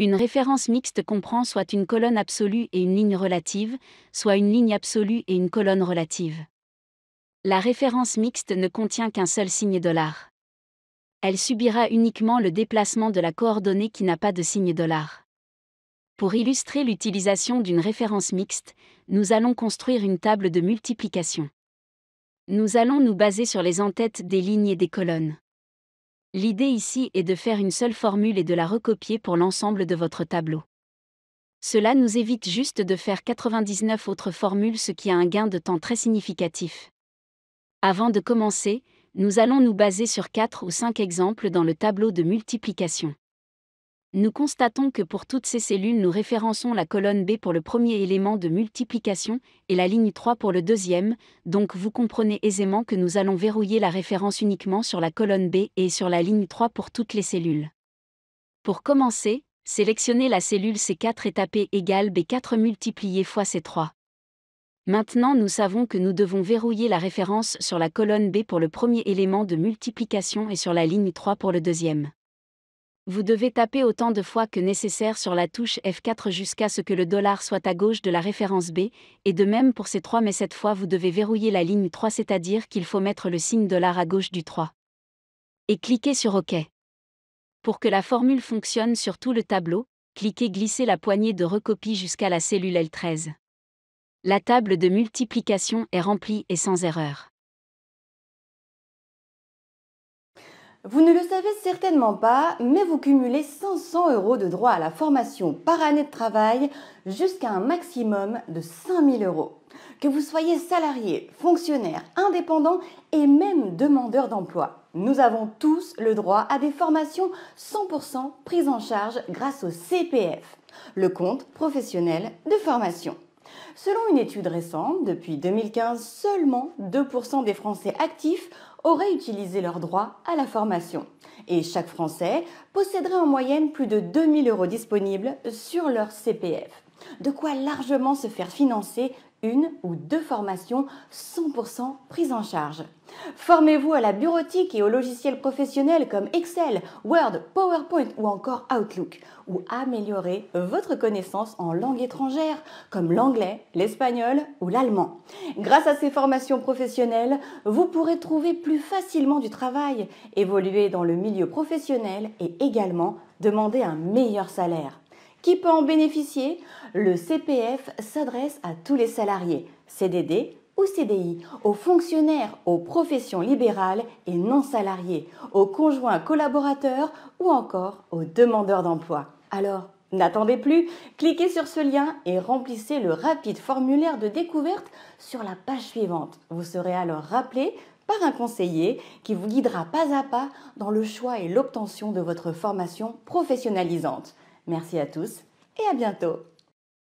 Une référence mixte comprend soit une colonne absolue et une ligne relative, soit une ligne absolue et une colonne relative. La référence mixte ne contient qu'un seul signe dollar. Elle subira uniquement le déplacement de la coordonnée qui n'a pas de signe dollar. Pour illustrer l'utilisation d'une référence mixte, nous allons construire une table de multiplication. Nous allons nous baser sur les entêtes des lignes et des colonnes. L'idée ici est de faire une seule formule et de la recopier pour l'ensemble de votre tableau. Cela nous évite juste de faire 99 autres formules ce qui a un gain de temps très significatif. Avant de commencer, nous allons nous baser sur 4 ou 5 exemples dans le tableau de multiplication nous constatons que pour toutes ces cellules, nous référençons la colonne B pour le premier élément de multiplication et la ligne 3 pour le deuxième, donc vous comprenez aisément que nous allons verrouiller la référence uniquement sur la colonne B et sur la ligne 3 pour toutes les cellules. Pour commencer, sélectionnez la cellule C4 et tapez égale B4 multiplié fois C3. Maintenant nous savons que nous devons verrouiller la référence sur la colonne B pour le premier élément de multiplication et sur la ligne 3 pour le deuxième vous devez taper autant de fois que nécessaire sur la touche F4 jusqu'à ce que le dollar soit à gauche de la référence B, et de même pour ces 3 mais cette fois vous devez verrouiller la ligne 3 c'est-à-dire qu'il faut mettre le signe dollar à gauche du 3. Et cliquez sur OK. Pour que la formule fonctionne sur tout le tableau, cliquez glisser la poignée de recopie jusqu'à la cellule L13. La table de multiplication est remplie et sans erreur. Vous ne le savez certainement pas, mais vous cumulez 500 euros de droits à la formation par année de travail jusqu'à un maximum de 5000 euros. Que vous soyez salarié, fonctionnaire, indépendant et même demandeur d'emploi, nous avons tous le droit à des formations 100% prises en charge grâce au CPF, le compte professionnel de formation. Selon une étude récente, depuis 2015, seulement 2% des Français actifs auraient utilisé leur droit à la formation. Et chaque Français posséderait en moyenne plus de 2000 euros disponibles sur leur CPF. De quoi largement se faire financer une ou deux formations 100% prises en charge. Formez-vous à la bureautique et aux logiciels professionnels comme Excel, Word, PowerPoint ou encore Outlook, ou améliorez votre connaissance en langue étrangère comme l'anglais, l'espagnol ou l'allemand. Grâce à ces formations professionnelles, vous pourrez trouver plus facilement du travail, évoluer dans le milieu professionnel et également demander un meilleur salaire qui peut en bénéficier Le CPF s'adresse à tous les salariés, CDD ou CDI, aux fonctionnaires, aux professions libérales et non salariées, aux conjoints collaborateurs ou encore aux demandeurs d'emploi. Alors, N'attendez plus, cliquez sur ce lien et remplissez le rapide formulaire de découverte sur la page suivante. Vous serez alors rappelé par un conseiller qui vous guidera pas à pas dans le choix et l'obtention de votre formation professionnalisante. Merci à tous et à bientôt